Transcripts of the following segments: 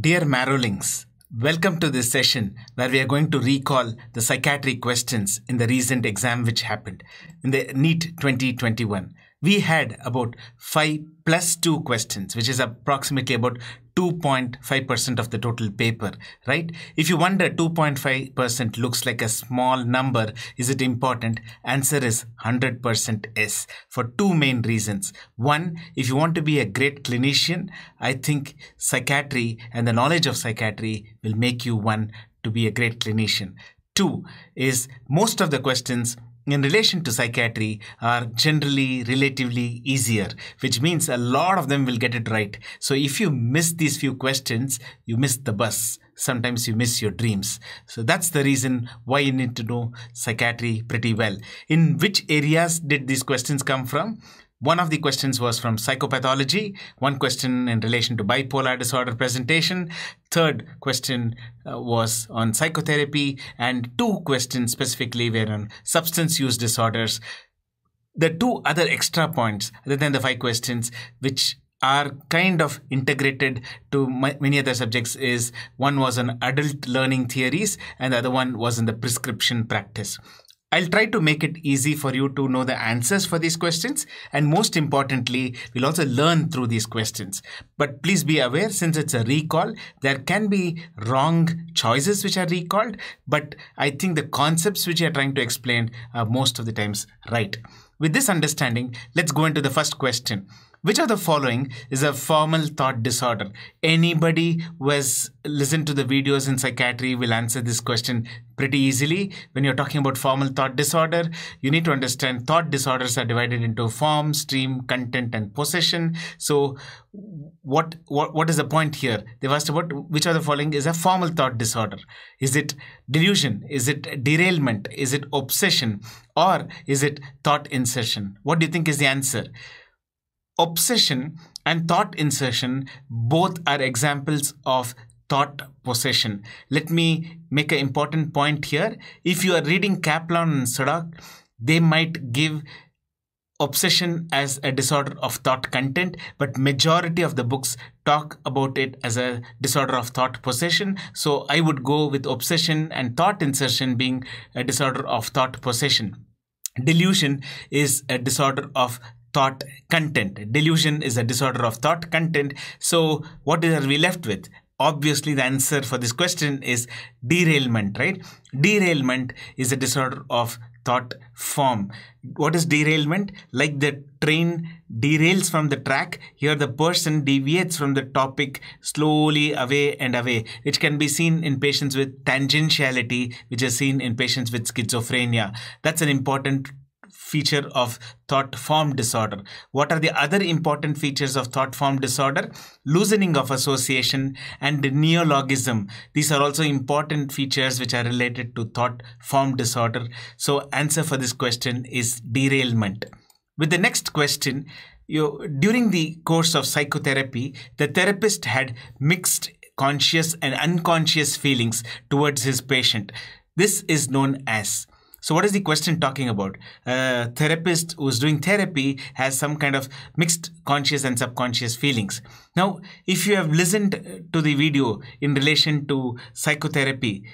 Dear Marrowlings, welcome to this session where we are going to recall the psychiatric questions in the recent exam which happened in the NEET 2021. We had about 5 plus 2 questions, which is approximately about 2.5% of the total paper, right? If you wonder 2.5% looks like a small number, is it important? Answer is 100% yes for two main reasons. One, if you want to be a great clinician, I think psychiatry and the knowledge of psychiatry will make you one to be a great clinician. Two is most of the questions in relation to psychiatry are generally relatively easier, which means a lot of them will get it right. So if you miss these few questions, you miss the bus. Sometimes you miss your dreams. So that's the reason why you need to know psychiatry pretty well. In which areas did these questions come from? One of the questions was from psychopathology, one question in relation to bipolar disorder presentation, third question uh, was on psychotherapy, and two questions specifically were on substance use disorders. The two other extra points, other than the five questions, which are kind of integrated to many other subjects is one was on adult learning theories and the other one was in the prescription practice. I'll try to make it easy for you to know the answers for these questions and most importantly, we'll also learn through these questions. But please be aware since it's a recall, there can be wrong choices which are recalled, but I think the concepts which you're trying to explain are most of the times right. With this understanding, let's go into the first question. Which of the following is a formal thought disorder? Anybody who has listened to the videos in psychiatry will answer this question pretty easily. When you're talking about formal thought disorder, you need to understand thought disorders are divided into form, stream, content, and possession. So what, what, what is the point here? They've asked about which of the following is a formal thought disorder. Is it delusion? Is it derailment? Is it obsession? Or is it thought insertion? What do you think is the answer? Obsession and thought insertion both are examples of thought possession. Let me make an important point here. If you are reading Kaplan and Sadak, they might give obsession as a disorder of thought content but majority of the books talk about it as a disorder of thought possession so i would go with obsession and thought insertion being a disorder of thought possession delusion is a disorder of thought content. Delusion is a disorder of thought content. So what are we left with? Obviously, the answer for this question is derailment, right? Derailment is a disorder of thought form. What is derailment? Like the train derails from the track, here the person deviates from the topic slowly away and away, which can be seen in patients with tangentiality, which is seen in patients with schizophrenia. That's an important feature of thought form disorder. What are the other important features of thought form disorder? Loosening of association and neologism. These are also important features which are related to thought form disorder. So answer for this question is derailment. With the next question, you, during the course of psychotherapy, the therapist had mixed conscious and unconscious feelings towards his patient. This is known as so what is the question talking about? A therapist who's doing therapy has some kind of mixed conscious and subconscious feelings. Now, if you have listened to the video in relation to psychotherapy,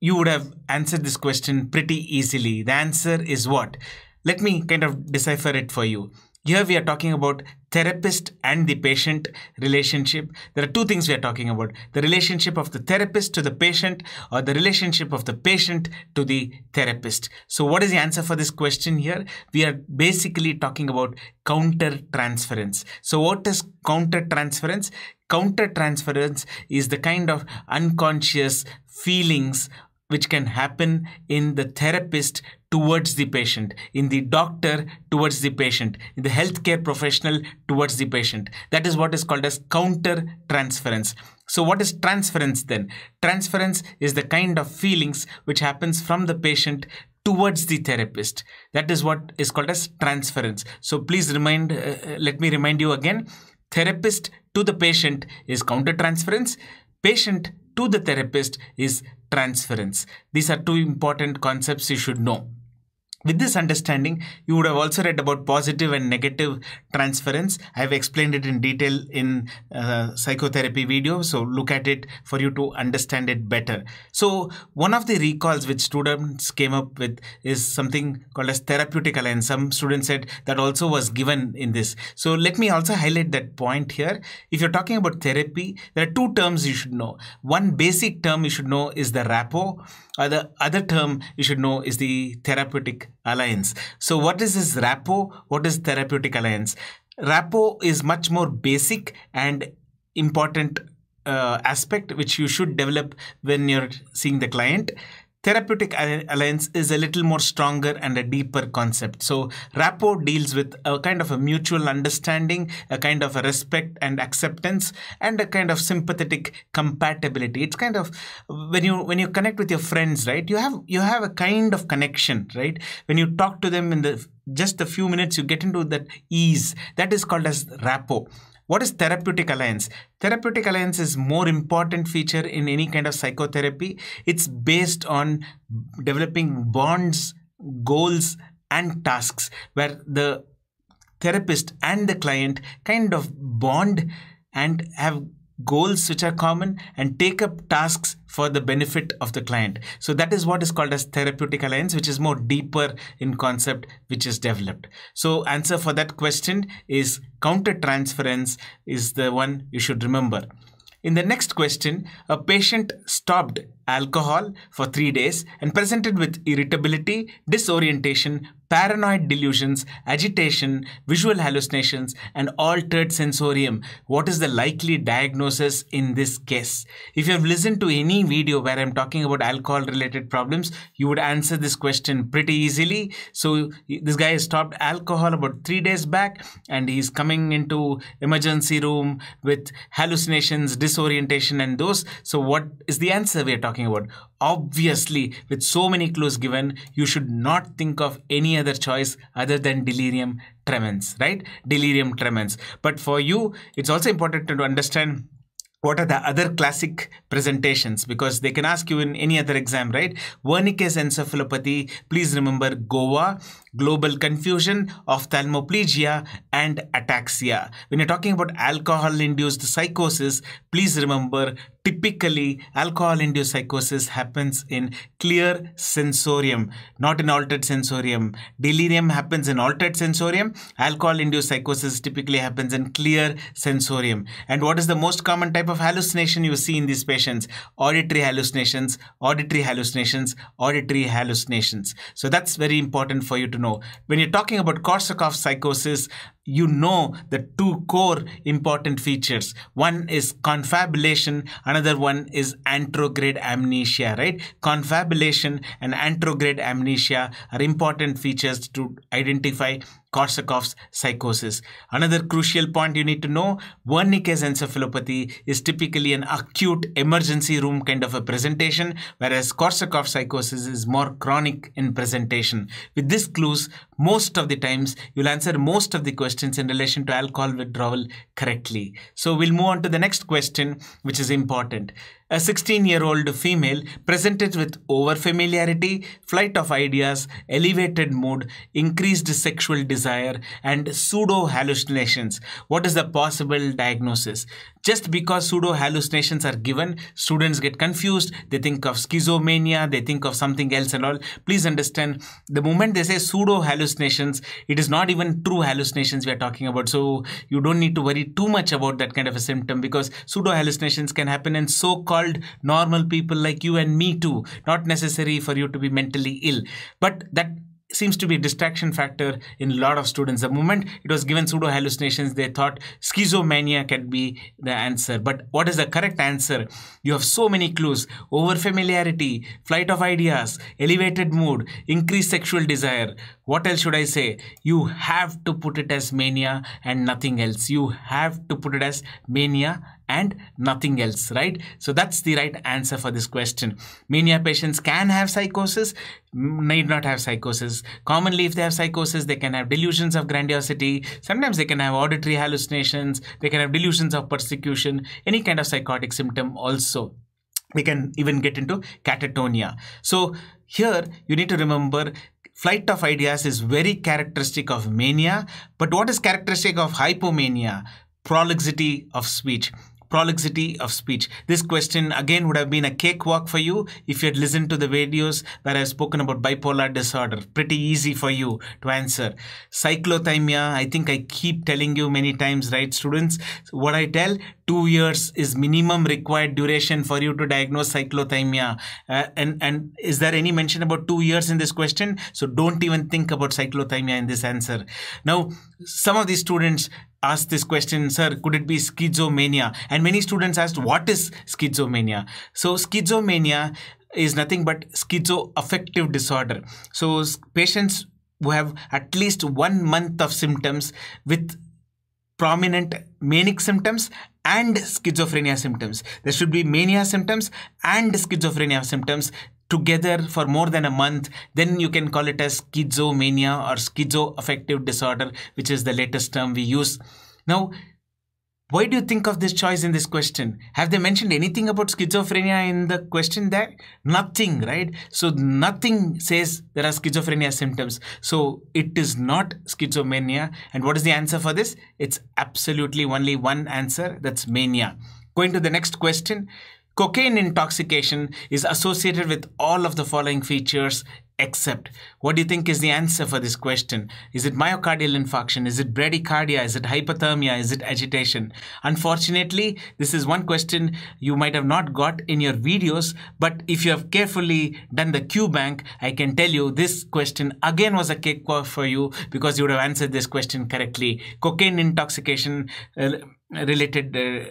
you would have answered this question pretty easily. The answer is what? Let me kind of decipher it for you. Here we are talking about therapist and the patient relationship. There are two things we are talking about. The relationship of the therapist to the patient or the relationship of the patient to the therapist. So what is the answer for this question here? We are basically talking about counter transference. So what is counter transference? Counter transference is the kind of unconscious feelings which can happen in the therapist towards the patient, in the doctor towards the patient, in the healthcare professional towards the patient. That is what is called as counter transference. So what is transference then? Transference is the kind of feelings which happens from the patient towards the therapist. That is what is called as transference. So please remind, uh, uh let me remind you again, therapist to the patient is counter transference, patient to the therapist is transference. These are two important concepts you should know. With this understanding, you would have also read about positive and negative transference. I have explained it in detail in a uh, psychotherapy video, so look at it for you to understand it better. So one of the recalls which students came up with is something called as therapeutic alliance. Some students said that also was given in this. So let me also highlight that point here. If you're talking about therapy, there are two terms you should know. One basic term you should know is the rapport. Or the other term you should know is the therapeutic alliance. So what is this RAPO? What is therapeutic alliance? RAPO is much more basic and important uh, aspect which you should develop when you're seeing the client. Therapeutic alliance is a little more stronger and a deeper concept. So rapport deals with a kind of a mutual understanding, a kind of a respect and acceptance, and a kind of sympathetic compatibility. It's kind of when you when you connect with your friends, right? You have you have a kind of connection, right? When you talk to them in the just a few minutes, you get into that ease. That is called as rapport. What is therapeutic alliance? Therapeutic alliance is more important feature in any kind of psychotherapy. It's based on developing bonds, goals, and tasks where the therapist and the client kind of bond and have goals which are common and take up tasks for the benefit of the client. So that is what is called as therapeutic alliance, which is more deeper in concept, which is developed. So answer for that question is counter transference is the one you should remember. In the next question, a patient stopped alcohol for three days and presented with irritability, disorientation, paranoid delusions, agitation, visual hallucinations, and altered sensorium. What is the likely diagnosis in this case? If you have listened to any video where I'm talking about alcohol related problems, you would answer this question pretty easily. So this guy stopped alcohol about three days back and he's coming into emergency room with hallucinations, disorientation and those. So what is the answer we're talking about? Obviously, with so many clues given, you should not think of any other choice other than delirium tremens, right? Delirium tremens. But for you, it's also important to understand what are the other classic presentations because they can ask you in any other exam right wernicke's encephalopathy please remember goa global confusion ophthalmoplegia and ataxia when you're talking about alcohol induced psychosis please remember typically alcohol-induced psychosis happens in clear sensorium, not in altered sensorium. Delirium happens in altered sensorium. Alcohol-induced psychosis typically happens in clear sensorium. And what is the most common type of hallucination you see in these patients? Auditory hallucinations, auditory hallucinations, auditory hallucinations. So that's very important for you to know. When you're talking about Korsakoff psychosis, you know the two core important features. One is confabulation, another one is antrograde amnesia, right? Confabulation and antrograde amnesia are important features to identify Korsakoff's psychosis. Another crucial point you need to know, Wernicke's encephalopathy is typically an acute emergency room kind of a presentation, whereas Korsakoff psychosis is more chronic in presentation. With these clues, most of the times, you'll answer most of the questions in relation to alcohol withdrawal correctly. So we'll move on to the next question, which is important a 16 year old female presented with overfamiliarity, flight of ideas, elevated mood, increased sexual desire, and pseudo hallucinations. What is the possible diagnosis? Just because pseudo hallucinations are given, students get confused, they think of schizomania, they think of something else and all. Please understand the moment they say pseudo hallucinations, it is not even true hallucinations we are talking about. So you don't need to worry too much about that kind of a symptom because pseudo hallucinations can happen in so called called normal people like you and me too. Not necessary for you to be mentally ill. But that seems to be a distraction factor in a lot of students. The moment it was given pseudo hallucinations, they thought schizomania can be the answer. But what is the correct answer? You have so many clues over familiarity, flight of ideas, elevated mood, increased sexual desire. What else should I say? You have to put it as mania and nothing else. You have to put it as mania and nothing else, right? So that's the right answer for this question. Mania patients can have psychosis, need not have psychosis. Commonly, if they have psychosis, they can have delusions of grandiosity. Sometimes they can have auditory hallucinations. They can have delusions of persecution, any kind of psychotic symptom also. They can even get into catatonia. So here you need to remember flight of ideas is very characteristic of mania. But what is characteristic of hypomania? Prolixity of speech prolixity of speech. This question again would have been a cakewalk for you if you had listened to the videos where I've spoken about bipolar disorder. Pretty easy for you to answer. Cyclothymia, I think I keep telling you many times, right students? what I tell, two years is minimum required duration for you to diagnose cyclothymia. Uh, and, and is there any mention about two years in this question? So don't even think about cyclothymia in this answer. Now, some of these students asked this question, sir, could it be schizomania? And many students asked, what is schizomania? So schizomania is nothing but schizoaffective disorder. So patients who have at least one month of symptoms with prominent manic symptoms and schizophrenia symptoms. There should be mania symptoms and schizophrenia symptoms together for more than a month, then you can call it as schizomania or schizoaffective disorder, which is the latest term we use. Now, why do you think of this choice in this question? Have they mentioned anything about schizophrenia in the question there? Nothing, right? So nothing says there are schizophrenia symptoms. So it is not schizomania. And what is the answer for this? It's absolutely only one answer. That's mania. Going to the next question. Cocaine intoxication is associated with all of the following features except what do you think is the answer for this question is it myocardial infarction is it bradycardia is it hypothermia is it agitation unfortunately this is one question you might have not got in your videos but if you have carefully done the q bank i can tell you this question again was a kick off for you because you would have answered this question correctly cocaine intoxication uh, related uh,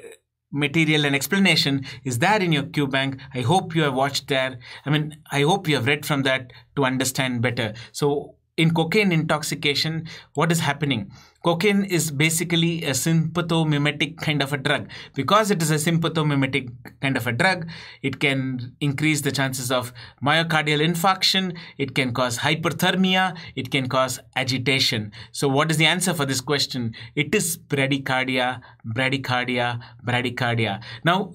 material and explanation is there in your QBank. I hope you have watched there. I mean, I hope you have read from that to understand better. So in cocaine intoxication, what is happening? Cocaine is basically a sympathomimetic kind of a drug. Because it is a sympathomimetic kind of a drug, it can increase the chances of myocardial infarction, it can cause hyperthermia, it can cause agitation. So what is the answer for this question? It is bradycardia, bradycardia, bradycardia. Now,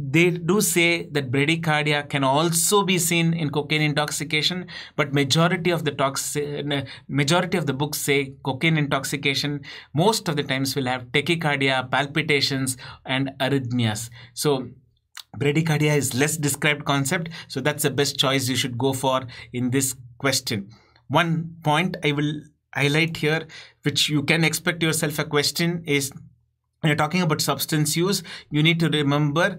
they do say that bradycardia can also be seen in cocaine intoxication but majority of the majority of the books say cocaine intoxication most of the times will have tachycardia palpitations and arrhythmias so bradycardia is less described concept so that's the best choice you should go for in this question one point i will highlight here which you can expect yourself a question is when you're talking about substance use, you need to remember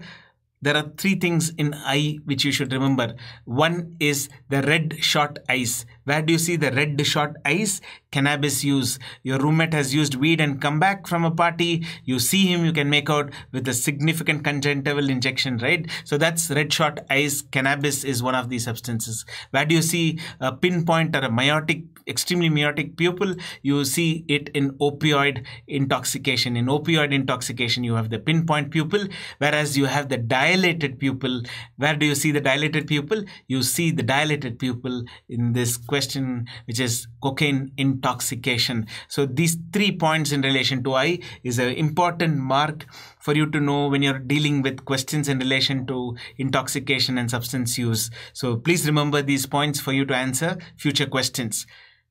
there are three things in eye which you should remember. One is the red shot eyes. Where do you see the red shot eyes? cannabis use. Your roommate has used weed and come back from a party. You see him, you can make out with a significant congenital injection, right? So that's red shot eyes. Cannabis is one of these substances. Where do you see a pinpoint or a myotic, extremely myotic pupil? You see it in opioid intoxication. In opioid intoxication, you have the pinpoint pupil, whereas you have the dilated pupil. Where do you see the dilated pupil? You see the dilated pupil in this question, which is cocaine in intoxication. So these three points in relation to I is an important mark for you to know when you're dealing with questions in relation to intoxication and substance use. So please remember these points for you to answer future questions.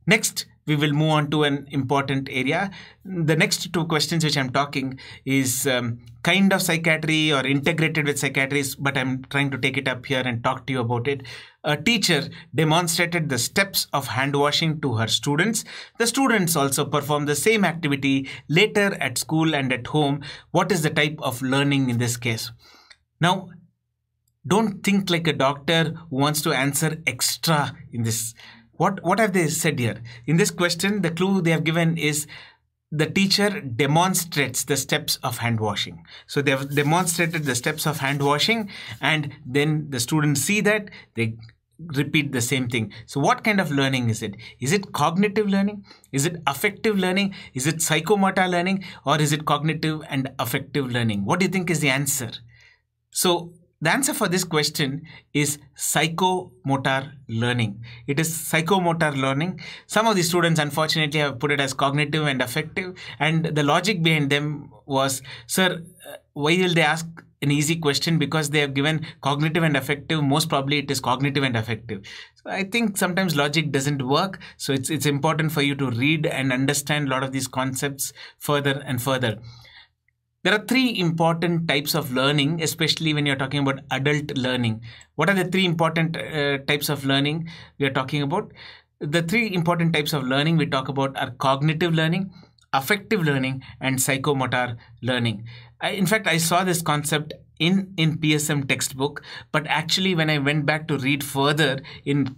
Next, we will move on to an important area. The next two questions which I'm talking is um, kind of psychiatry or integrated with psychiatry, but I'm trying to take it up here and talk to you about it. A teacher demonstrated the steps of hand washing to her students. The students also perform the same activity later at school and at home. What is the type of learning in this case? Now, don't think like a doctor who wants to answer extra in this what, what have they said here? In this question, the clue they have given is the teacher demonstrates the steps of hand washing. So they have demonstrated the steps of hand washing and then the students see that they repeat the same thing. So what kind of learning is it? Is it cognitive learning? Is it affective learning? Is it psychomotor learning? Or is it cognitive and affective learning? What do you think is the answer? So the answer for this question is psychomotor learning. It is psychomotor learning. Some of the students unfortunately have put it as cognitive and affective and the logic behind them was, sir, uh, why will they ask an easy question because they have given cognitive and affective most probably it is cognitive and affective so i think sometimes logic doesn't work so it's it's important for you to read and understand a lot of these concepts further and further there are three important types of learning, especially when you're talking about adult learning. What are the three important uh, types of learning we are talking about? The three important types of learning we talk about are cognitive learning, affective learning, and psychomotor learning. I, in fact, I saw this concept in, in PSM textbook, but actually when I went back to read further in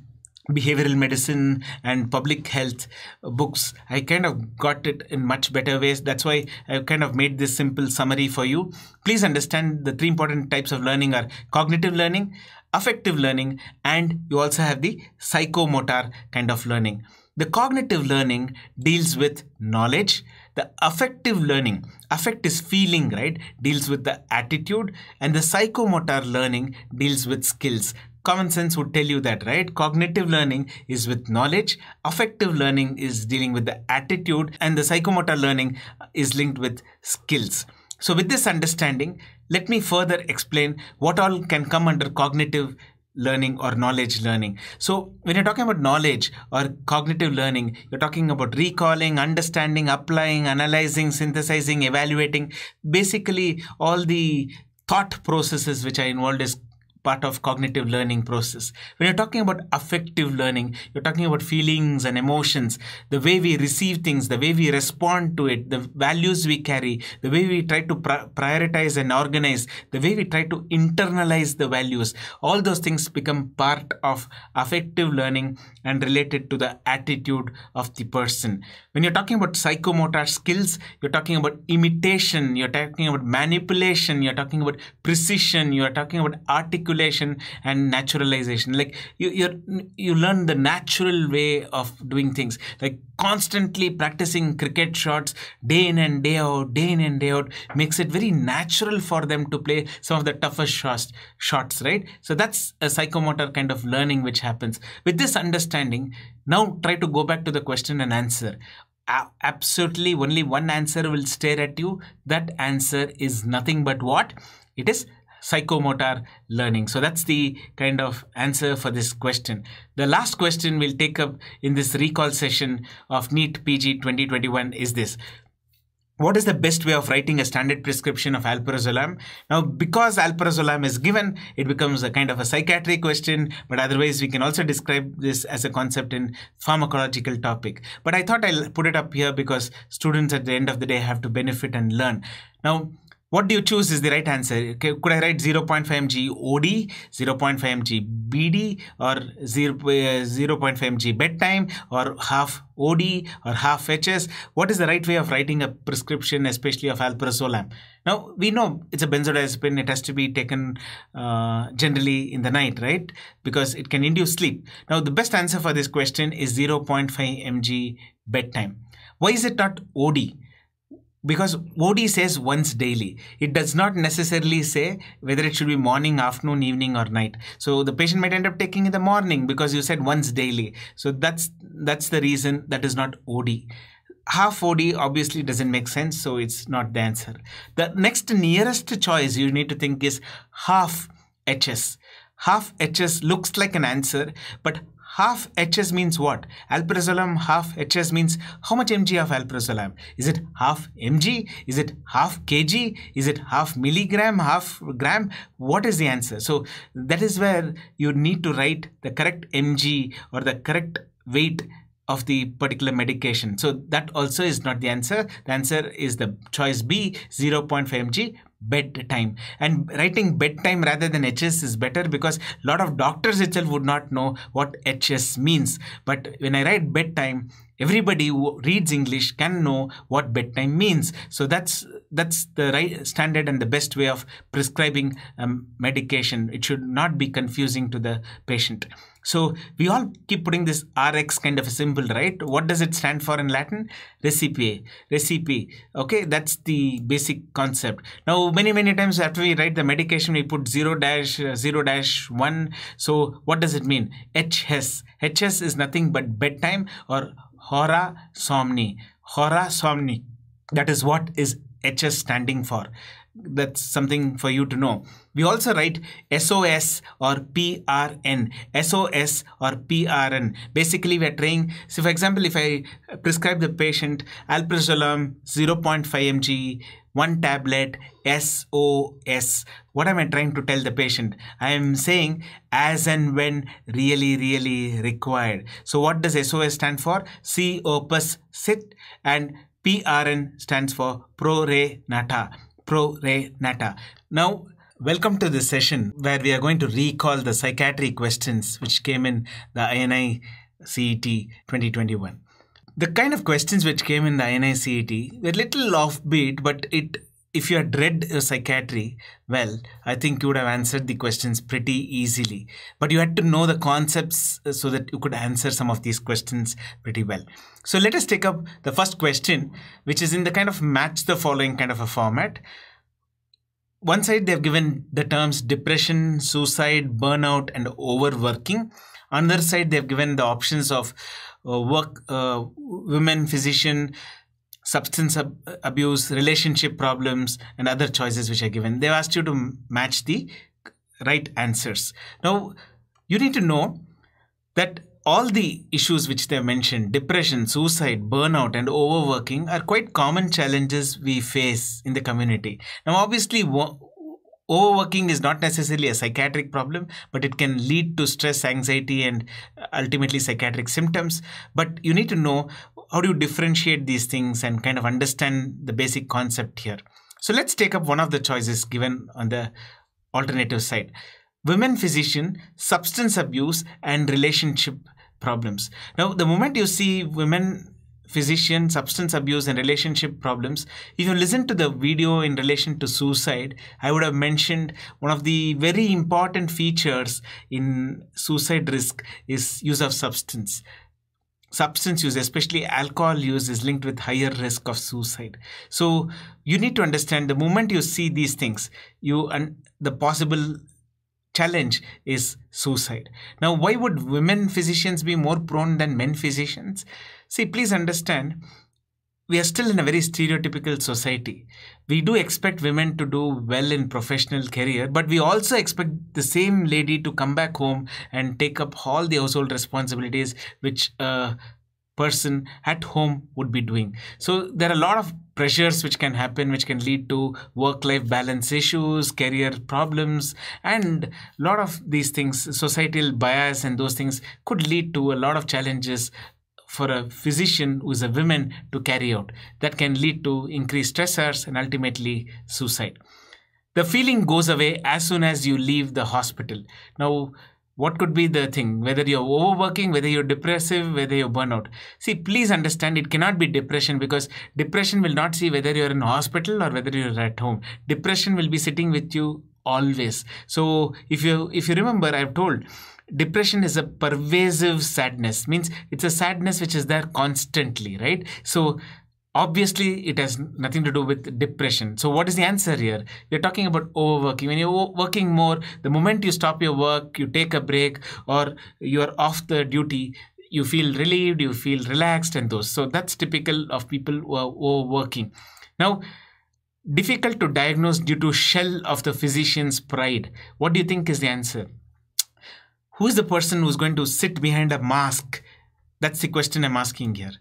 behavioral medicine and public health books i kind of got it in much better ways that's why i kind of made this simple summary for you please understand the three important types of learning are cognitive learning affective learning and you also have the psychomotor kind of learning the cognitive learning deals with knowledge the affective learning affect is feeling right deals with the attitude and the psychomotor learning deals with skills Common sense would tell you that, right? Cognitive learning is with knowledge, affective learning is dealing with the attitude, and the psychomotor learning is linked with skills. So, with this understanding, let me further explain what all can come under cognitive learning or knowledge learning. So, when you're talking about knowledge or cognitive learning, you're talking about recalling, understanding, applying, analyzing, synthesizing, evaluating. Basically, all the thought processes which are involved is part of cognitive learning process when you're talking about affective learning you're talking about feelings and emotions the way we receive things the way we respond to it the values we carry the way we try to prioritize and organize the way we try to internalize the values all those things become part of affective learning and related to the attitude of the person. When you're talking about psychomotor skills, you're talking about imitation, you're talking about manipulation, you're talking about precision, you're talking about articulation and naturalization. Like you you you learn the natural way of doing things. Like constantly practicing cricket shots day in and day out, day in and day out makes it very natural for them to play some of the toughest shots, shots right? So that's a psychomotor kind of learning which happens. With this understanding understanding, now try to go back to the question and answer. Absolutely, only one answer will stare at you. That answer is nothing but what? It is psychomotor learning. So that's the kind of answer for this question. The last question we'll take up in this recall session of NEET PG 2021 is this what is the best way of writing a standard prescription of alprazolam? Now, because alprazolam is given, it becomes a kind of a psychiatric question, but otherwise we can also describe this as a concept in pharmacological topic. But I thought I'll put it up here because students at the end of the day have to benefit and learn. Now, what do you choose is the right answer. Could I write 0.5 mg OD, 0.5 mg BD or 0, uh, 0.5 mg bedtime or half OD or half HS? What is the right way of writing a prescription, especially of alprazolam? Now, we know it's a benzodiazepine. It has to be taken uh, generally in the night, right? Because it can induce sleep. Now, the best answer for this question is 0.5 mg bedtime. Why is it not OD? because OD says once daily. It does not necessarily say whether it should be morning, afternoon, evening, or night. So the patient might end up taking in the morning because you said once daily. So that's that's the reason that is not OD. Half OD obviously doesn't make sense, so it's not the answer. The next nearest choice you need to think is half HS. Half HS looks like an answer, but half HS means what? Alprazolam half HS means how much mg of alprazolam? Is it half mg? Is it half kg? Is it half milligram, half gram? What is the answer? So that is where you need to write the correct mg or the correct weight of the particular medication. So that also is not the answer. The answer is the choice B, 0.5 mg bedtime. And writing bedtime rather than HS is better because a lot of doctors itself would not know what HS means. But when I write bedtime, everybody who reads English can know what bedtime means. So that's that's the right standard and the best way of prescribing um, medication. It should not be confusing to the patient. So we all keep putting this RX kind of a symbol, right? What does it stand for in Latin? Recipe, recipe. Okay, that's the basic concept. Now, many, many times after we write the medication, we put 0 dash, uh, 0 dash 1. So what does it mean? HS. HS is nothing but bedtime or hora somni. Hora somni. That is what is HS standing for. That's something for you to know. We also write SOS or PRN. SOS or PRN. Basically, we are trying, so for example, if I prescribe the patient alprazolam 0.5 mg, one tablet SOS. What am I trying to tell the patient? I am saying as and when really, really required. So what does SOS stand for? See, plus, sit and PRN stands for Pro Re nata Pro Re nata Now, welcome to this session where we are going to recall the psychiatry questions which came in the INI CET 2021. The kind of questions which came in the INI CET were little offbeat, but it if you had read uh, psychiatry well, I think you would have answered the questions pretty easily. But you had to know the concepts uh, so that you could answer some of these questions pretty well. So let us take up the first question, which is in the kind of match the following kind of a format. One side, they've given the terms depression, suicide, burnout, and overworking. Another side, they've given the options of uh, work, uh, women, physician, substance ab abuse, relationship problems, and other choices which are given. They've asked you to match the right answers. Now, you need to know that all the issues which they have mentioned depression, suicide, burnout, and overworking are quite common challenges we face in the community. Now, obviously, overworking is not necessarily a psychiatric problem, but it can lead to stress, anxiety, and uh, ultimately psychiatric symptoms. But you need to know how do you differentiate these things and kind of understand the basic concept here. So let's take up one of the choices given on the alternative side. Women physician, substance abuse, and relationship problems. Now, the moment you see women physician, substance abuse, and relationship problems. If you listen to the video in relation to suicide, I would have mentioned one of the very important features in suicide risk is use of substance. Substance use, especially alcohol use, is linked with higher risk of suicide. So you need to understand the moment you see these things, you and the possible challenge is suicide. Now, why would women physicians be more prone than men physicians? See, please understand, we are still in a very stereotypical society. We do expect women to do well in professional career, but we also expect the same lady to come back home and take up all the household responsibilities which a person at home would be doing. So there are a lot of pressures which can happen which can lead to work-life balance issues, career problems and a lot of these things, societal bias and those things could lead to a lot of challenges for a physician who is a woman to carry out. That can lead to increased stressors and ultimately suicide. The feeling goes away as soon as you leave the hospital. Now, what could be the thing? Whether you're overworking, whether you're depressive, whether you're burnout. See, please understand it cannot be depression because depression will not see whether you're in hospital or whether you're at home. Depression will be sitting with you always so if you if you remember i've told depression is a pervasive sadness means it's a sadness which is there constantly right so obviously it has nothing to do with depression so what is the answer here you're talking about overworking when you're working more the moment you stop your work you take a break or you're off the duty you feel relieved you feel relaxed and those so that's typical of people who are overworking now difficult to diagnose due to shell of the physician's pride what do you think is the answer who is the person who's going to sit behind a mask? That's the question I'm asking here.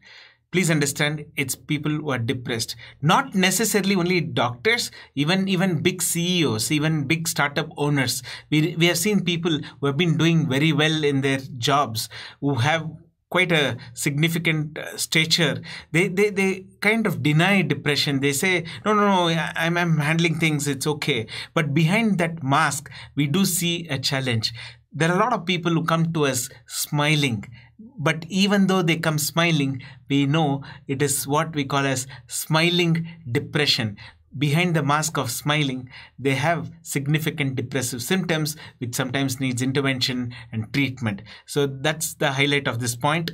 Please understand, it's people who are depressed. Not necessarily only doctors, even, even big CEOs, even big startup owners. We, we have seen people who have been doing very well in their jobs, who have quite a significant uh, stature they, they they kind of deny depression they say no no no I'm, I'm handling things it's okay but behind that mask we do see a challenge there are a lot of people who come to us smiling but even though they come smiling we know it is what we call as smiling depression behind the mask of smiling they have significant depressive symptoms which sometimes needs intervention and treatment so that's the highlight of this point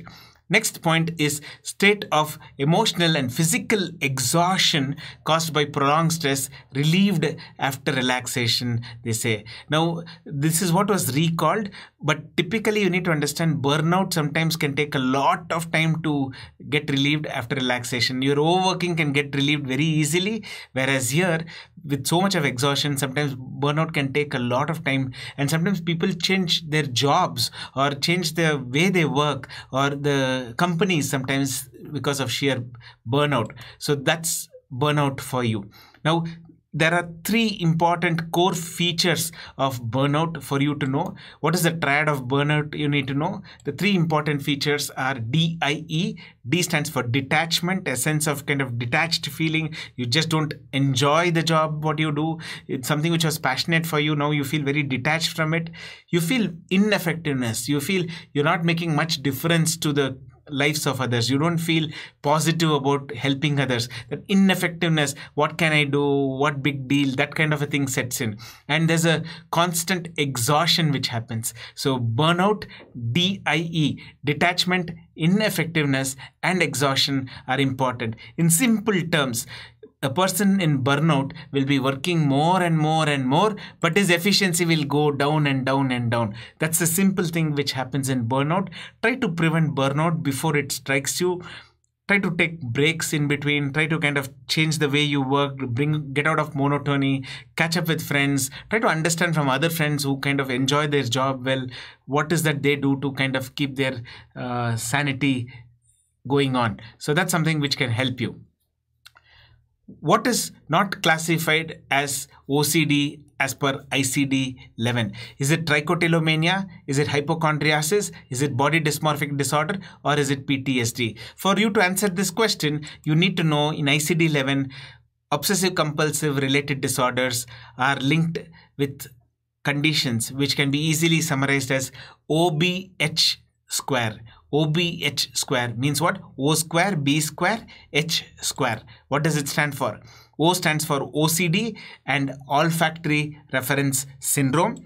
Next point is state of emotional and physical exhaustion caused by prolonged stress relieved after relaxation, they say. Now, this is what was recalled, but typically you need to understand burnout sometimes can take a lot of time to get relieved after relaxation. Your overworking can get relieved very easily, whereas here, with so much of exhaustion, sometimes burnout can take a lot of time and sometimes people change their jobs or change the way they work or the companies sometimes because of sheer burnout. So that's burnout for you. Now, there are three important core features of burnout for you to know. What is the triad of burnout you need to know? The three important features are DIE. D stands for detachment, a sense of kind of detached feeling. You just don't enjoy the job, what you do. It's something which was passionate for you. Now you feel very detached from it. You feel ineffectiveness. You feel you're not making much difference to the lives of others you don't feel positive about helping others that ineffectiveness what can i do what big deal that kind of a thing sets in and there's a constant exhaustion which happens so burnout die detachment ineffectiveness and exhaustion are important in simple terms a person in burnout will be working more and more and more, but his efficiency will go down and down and down. That's the simple thing which happens in burnout. Try to prevent burnout before it strikes you. Try to take breaks in between. Try to kind of change the way you work, bring get out of monotony, catch up with friends. Try to understand from other friends who kind of enjoy their job well. What is that they do to kind of keep their uh, sanity going on? So that's something which can help you what is not classified as OCD as per ICD-11? Is it trichotillomania? Is it hypochondriasis? Is it body dysmorphic disorder? Or is it PTSD? For you to answer this question, you need to know in ICD-11, obsessive-compulsive related disorders are linked with conditions which can be easily summarized as OBH square OBH square means what? O square, B square, H square. What does it stand for? O stands for OCD and olfactory reference syndrome.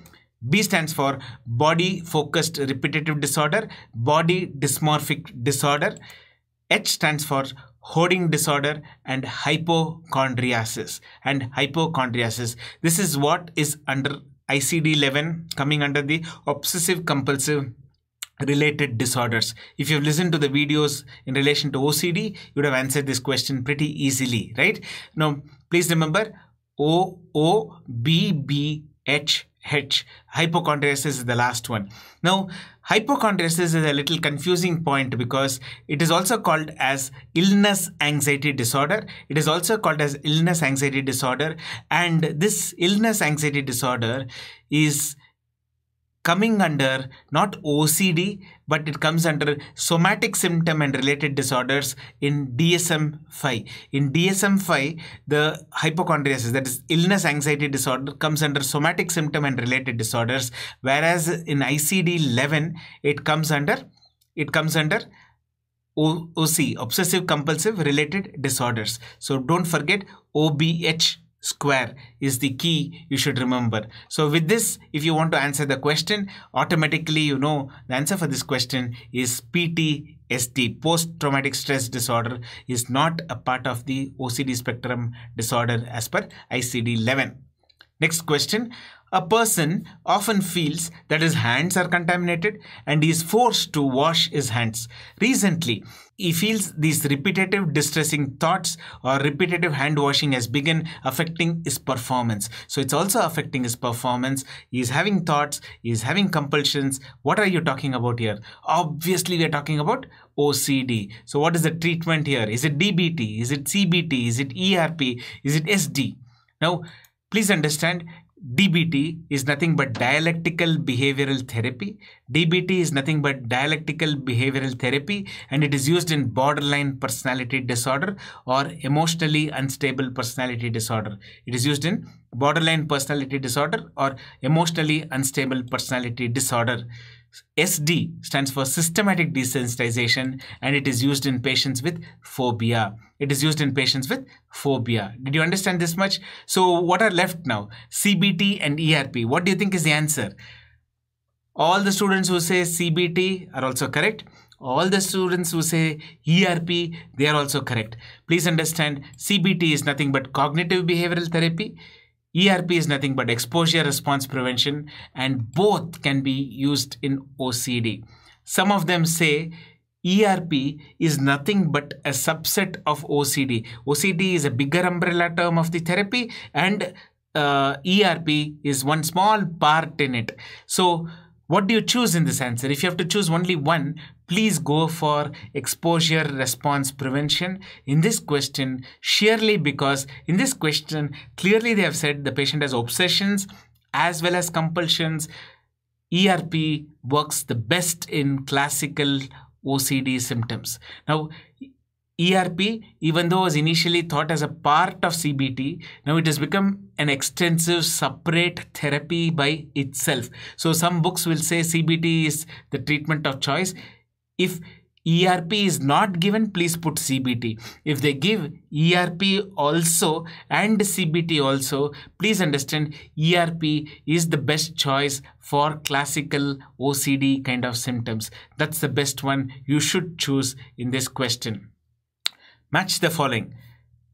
B stands for body focused repetitive disorder, body dysmorphic disorder. H stands for hoarding disorder and hypochondriasis and hypochondriasis. This is what is under ICD-11 coming under the obsessive compulsive related disorders. If you've listened to the videos in relation to OCD, you would have answered this question pretty easily, right? Now, please remember O O B B H H. Hypochondriasis is the last one. Now, hypochondriasis is a little confusing point because it is also called as illness anxiety disorder. It is also called as illness anxiety disorder. And this illness anxiety disorder is coming under not OCD but it comes under somatic symptom and related disorders in DSM-5. In DSM-5 the hypochondriasis that is illness anxiety disorder comes under somatic symptom and related disorders whereas in ICD-11 it comes under it comes under OC obsessive compulsive related disorders. So don't forget OBH square is the key you should remember. So with this, if you want to answer the question, automatically you know the answer for this question is PTSD, post-traumatic stress disorder is not a part of the OCD spectrum disorder as per ICD-11. Next question, a person often feels that his hands are contaminated and he is forced to wash his hands. Recently, he feels these repetitive distressing thoughts or repetitive hand washing has begun affecting his performance. So it's also affecting his performance. He is having thoughts, he is having compulsions. What are you talking about here? Obviously, we are talking about OCD. So what is the treatment here? Is it DBT? Is it CBT? Is it ERP? Is it SD? Now, please understand DBT is nothing but dialectical behavioral therapy. DBT is nothing but dialectical behavioral therapy and it is used in borderline personality disorder or emotionally unstable personality disorder. It is used in borderline personality disorder or emotionally unstable personality disorder. SD stands for systematic desensitization and it is used in patients with phobia. It is used in patients with phobia. Did you understand this much? So what are left now? CBT and ERP. What do you think is the answer? All the students who say CBT are also correct. All the students who say ERP, they are also correct. Please understand CBT is nothing but cognitive behavioral therapy. ERP is nothing but exposure response prevention, and both can be used in OCD. Some of them say ERP is nothing but a subset of OCD. OCD is a bigger umbrella term of the therapy, and uh, ERP is one small part in it. So, what do you choose in this answer? If you have to choose only one, please go for exposure response prevention in this question Surely, because in this question clearly they have said the patient has obsessions as well as compulsions ERP works the best in classical OCD symptoms now ERP, even though was initially thought as a part of CBT, now it has become an extensive separate therapy by itself. So some books will say CBT is the treatment of choice. If ERP is not given, please put CBT. If they give ERP also and CBT also, please understand ERP is the best choice for classical OCD kind of symptoms. That's the best one you should choose in this question. Match the following.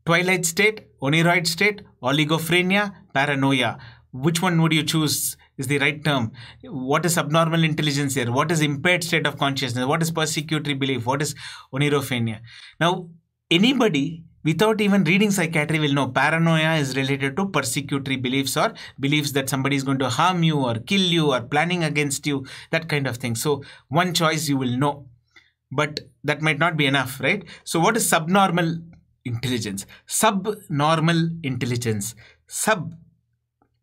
Twilight state, oniroid state, oligophrenia, paranoia. Which one would you choose is the right term. What is abnormal intelligence here? What is impaired state of consciousness? What is persecutory belief? What is onirophenia? Now, anybody without even reading psychiatry will know paranoia is related to persecutory beliefs or beliefs that somebody is going to harm you or kill you or planning against you, that kind of thing. So, one choice you will know. But that might not be enough, right? So, what is subnormal intelligence? Subnormal intelligence. Sub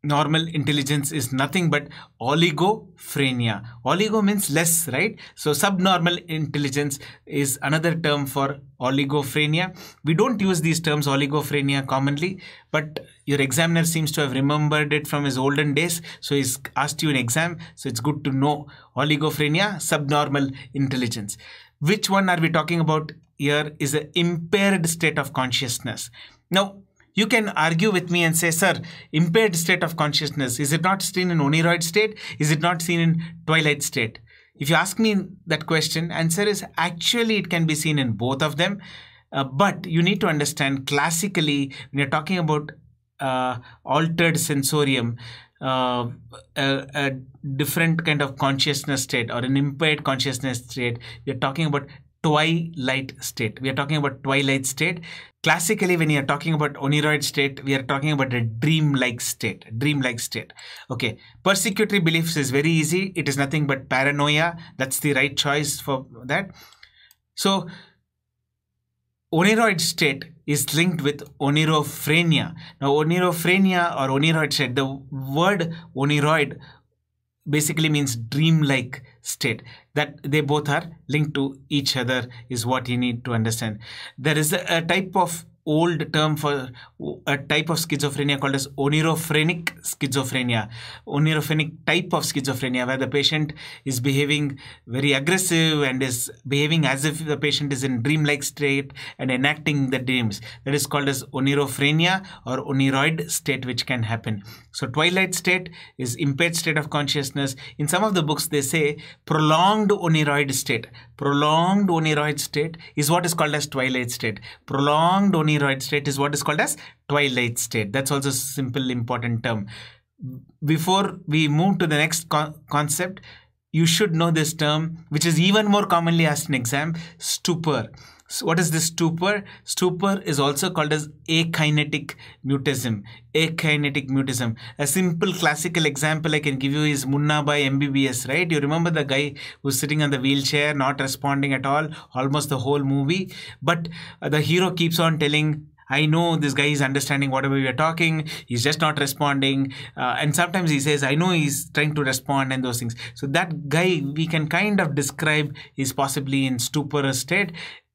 normal intelligence is nothing but oligophrenia. Oligo means less, right? So subnormal intelligence is another term for oligophrenia. We don't use these terms oligophrenia commonly, but your examiner seems to have remembered it from his olden days. So he's asked you an exam. So it's good to know oligophrenia, subnormal intelligence. Which one are we talking about here is an impaired state of consciousness. Now, you can argue with me and say, sir, impaired state of consciousness, is it not seen in oneroid state? Is it not seen in twilight state? If you ask me that question, answer is actually it can be seen in both of them. Uh, but you need to understand classically, when you're talking about uh, altered sensorium, uh, a, a, different kind of consciousness state or an impaired consciousness state. you are talking about twilight state. We are talking about twilight state. Classically, when you are talking about oniroid state, we are talking about a dream-like state, dream-like state. Okay, persecutory beliefs is very easy. It is nothing but paranoia. That's the right choice for that. So, oniroid state is linked with onirofrenia. Now, onirofrenia or oniroid state, the word oniroid basically means dreamlike state that they both are linked to each other is what you need to understand there is a, a type of old term for a type of schizophrenia called as onirophrenic schizophrenia onirophrenic type of schizophrenia where the patient is behaving very aggressive and is behaving as if the patient is in dreamlike state and enacting the dreams that is called as onirophrenia or oniroid state which can happen so twilight state is impaired state of consciousness in some of the books they say prolonged oniroid state prolonged oniroid state is what is called as twilight state prolonged oniroid aneroid state is what is called as twilight state. That's also a simple important term. Before we move to the next co concept, you should know this term, which is even more commonly asked in exam, stupor. So what is this stupor? Stupor is also called as akinetic mutism. Akinetic mutism. A simple classical example I can give you is Munna by MBBS, right? You remember the guy who's sitting on the wheelchair, not responding at all, almost the whole movie. But uh, the hero keeps on telling I know this guy is understanding whatever we are talking. He's just not responding. Uh, and sometimes he says, I know he's trying to respond and those things. So that guy, we can kind of describe is possibly in stupor state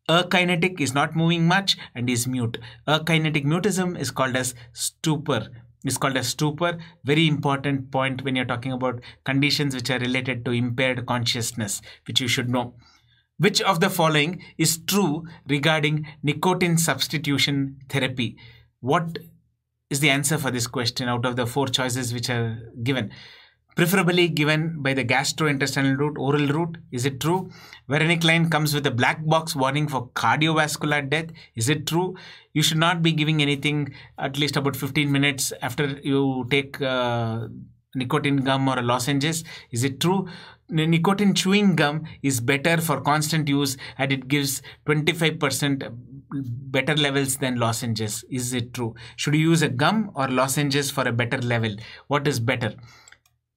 akinetic is not moving much and is mute. Akinetic mutism is called as stupor. It's called as stupor. Very important point when you're talking about conditions which are related to impaired consciousness, which you should know. Which of the following is true regarding nicotine substitution therapy? What is the answer for this question out of the four choices which are given? preferably given by the gastrointestinal route, oral route. Is it true? Varenicline comes with a black box warning for cardiovascular death. Is it true? You should not be giving anything at least about 15 minutes after you take uh, nicotine gum or lozenges. Is it true? Nicotine chewing gum is better for constant use and it gives 25% better levels than lozenges. Is it true? Should you use a gum or lozenges for a better level? What is better?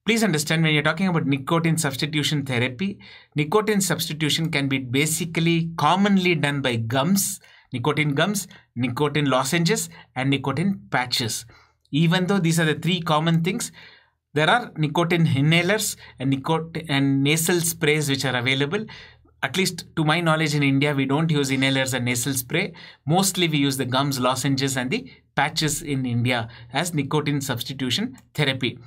Please understand when you're talking about nicotine substitution therapy, nicotine substitution can be basically commonly done by gums, nicotine gums, nicotine lozenges, and nicotine patches. Even though these are the three common things, there are nicotine inhalers and, nicotine and nasal sprays which are available at least to my knowledge in India, we don't use inhalers and nasal spray. Mostly we use the gums, lozenges and the patches in India as nicotine substitution therapy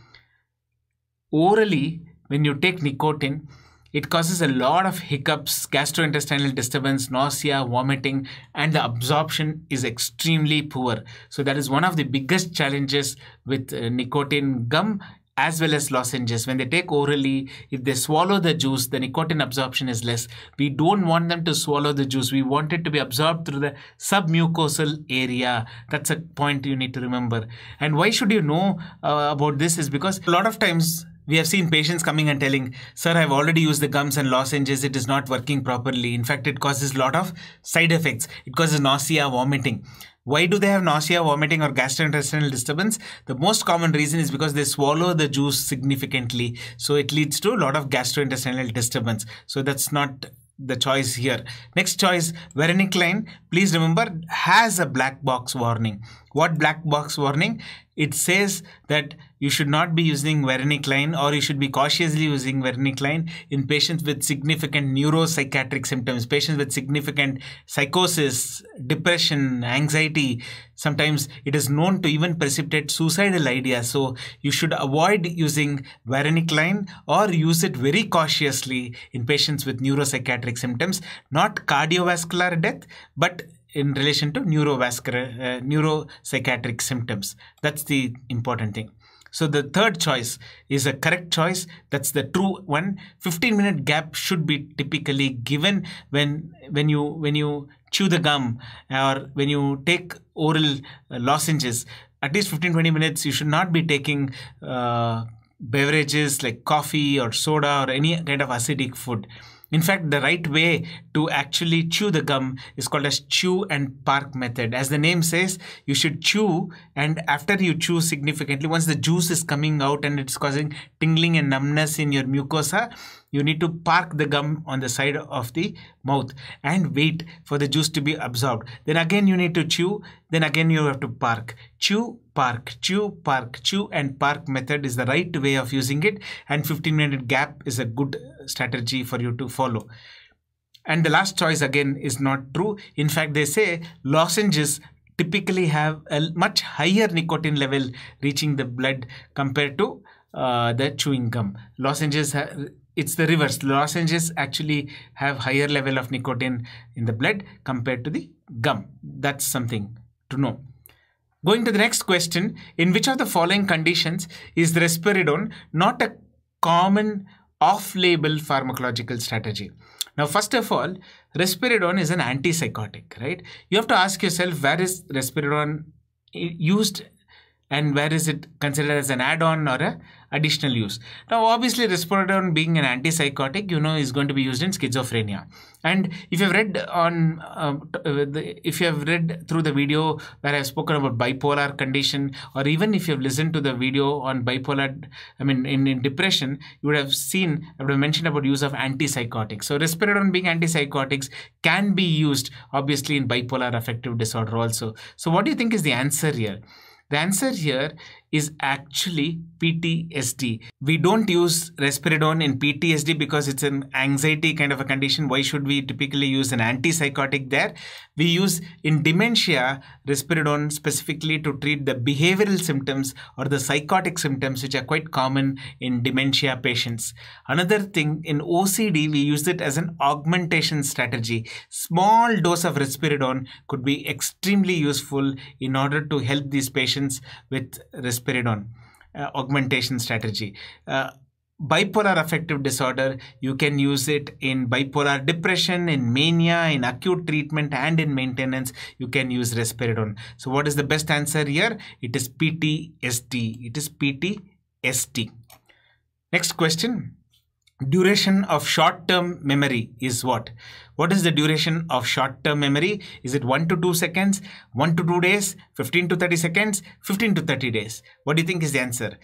orally, when you take nicotine, it causes a lot of hiccups, gastrointestinal disturbance, nausea, vomiting, and the absorption is extremely poor. So, that is one of the biggest challenges with uh, nicotine gum as well as lozenges. When they take orally, if they swallow the juice, the nicotine absorption is less. We don't want them to swallow the juice. We want it to be absorbed through the submucosal area. That's a point you need to remember. And why should you know uh, about this is because a lot of times we have seen patients coming and telling, Sir, I've already used the gums and lozenges. It is not working properly. In fact, it causes a lot of side effects. It causes nausea, vomiting. Why do they have nausea, vomiting, or gastrointestinal disturbance? The most common reason is because they swallow the juice significantly. So it leads to a lot of gastrointestinal disturbance. So that's not the choice here. Next choice, varenicline, please remember, has a black box warning. What black box warning? it says that you should not be using varenicline or you should be cautiously using varenicline in patients with significant neuropsychiatric symptoms, patients with significant psychosis, depression, anxiety. Sometimes it is known to even precipitate suicidal ideas. So you should avoid using varenicline or use it very cautiously in patients with neuropsychiatric symptoms, not cardiovascular death, but in relation to neurovascular, uh, neuropsychiatric symptoms. That's the important thing. So the third choice is a correct choice. That's the true one. 15 minute gap should be typically given when when you when you chew the gum or when you take oral uh, lozenges. At least 15 20 minutes. You should not be taking. Uh, beverages like coffee or soda or any kind of acidic food in fact, the right way to actually chew the gum is called as chew and park method. As the name says, you should chew and after you chew significantly, once the juice is coming out and it's causing tingling and numbness in your mucosa, you need to park the gum on the side of the mouth and wait for the juice to be absorbed then again you need to chew then again you have to park chew park chew park chew and park method is the right way of using it and 15 minute gap is a good strategy for you to follow and the last choice again is not true in fact they say lozenges typically have a much higher nicotine level reaching the blood compared to uh, the chewing gum. Lozenges it's the reverse. Lozenges actually have higher level of nicotine in the blood compared to the gum. That's something to know. Going to the next question, in which of the following conditions is risperidone not a common off-label pharmacological strategy? Now, first of all, risperidone is an antipsychotic, right? You have to ask yourself, where is risperidone used and where is it considered as an add-on or a additional use. Now obviously risperidone being an antipsychotic you know is going to be used in schizophrenia and if you've read on uh, uh if you have read through the video where I've spoken about bipolar condition or even if you've listened to the video on bipolar I mean in, in depression you would have seen I would have mentioned about use of antipsychotics. So risperidone being antipsychotics can be used obviously in bipolar affective disorder also. So what do you think is the answer here? The answer here is actually PTSD. We don't use risperidone in PTSD because it's an anxiety kind of a condition. Why should we typically use an antipsychotic there? We use in dementia risperidone specifically to treat the behavioral symptoms or the psychotic symptoms which are quite common in dementia patients. Another thing in OCD we use it as an augmentation strategy. Small dose of risperidone could be extremely useful in order to help these patients with risperidone risperidone uh, augmentation strategy uh, bipolar affective disorder you can use it in bipolar depression in mania in acute treatment and in maintenance you can use risperidone so what is the best answer here it is ptsd it is ptsd next question duration of short-term memory is what? What is the duration of short-term memory? Is it 1 to 2 seconds, 1 to 2 days, 15 to 30 seconds, 15 to 30 days? What do you think is the answer?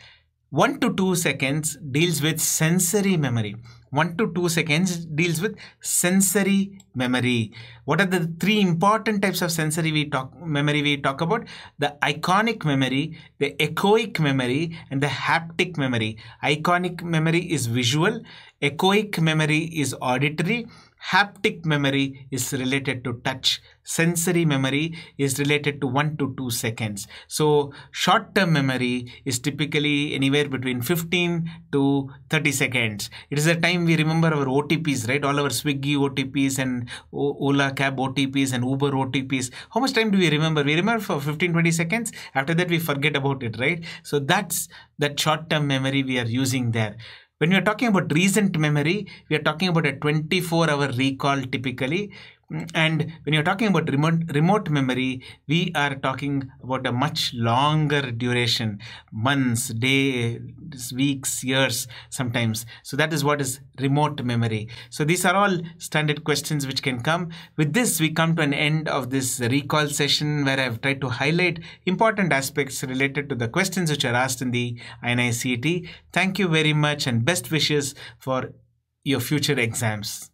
1 to 2 seconds deals with sensory memory. 1 to 2 seconds deals with sensory memory. What are the three important types of sensory we talk, memory we talk about? The iconic memory, the echoic memory, and the haptic memory. Iconic memory is visual, echoic memory is auditory, Haptic memory is related to touch. Sensory memory is related to 1 to 2 seconds. So short-term memory is typically anywhere between 15 to 30 seconds. It is the time we remember our OTPs, right? All our Swiggy OTPs and Ola Cab OTPs and Uber OTPs. How much time do we remember? We remember for 15-20 seconds. After that, we forget about it, right? So that's that short-term memory we are using there. When we are talking about recent memory, we are talking about a 24 hour recall typically and when you're talking about remote remote memory we are talking about a much longer duration months days weeks years sometimes so that is what is remote memory so these are all standard questions which can come with this we come to an end of this recall session where i've tried to highlight important aspects related to the questions which are asked in the NICT. thank you very much and best wishes for your future exams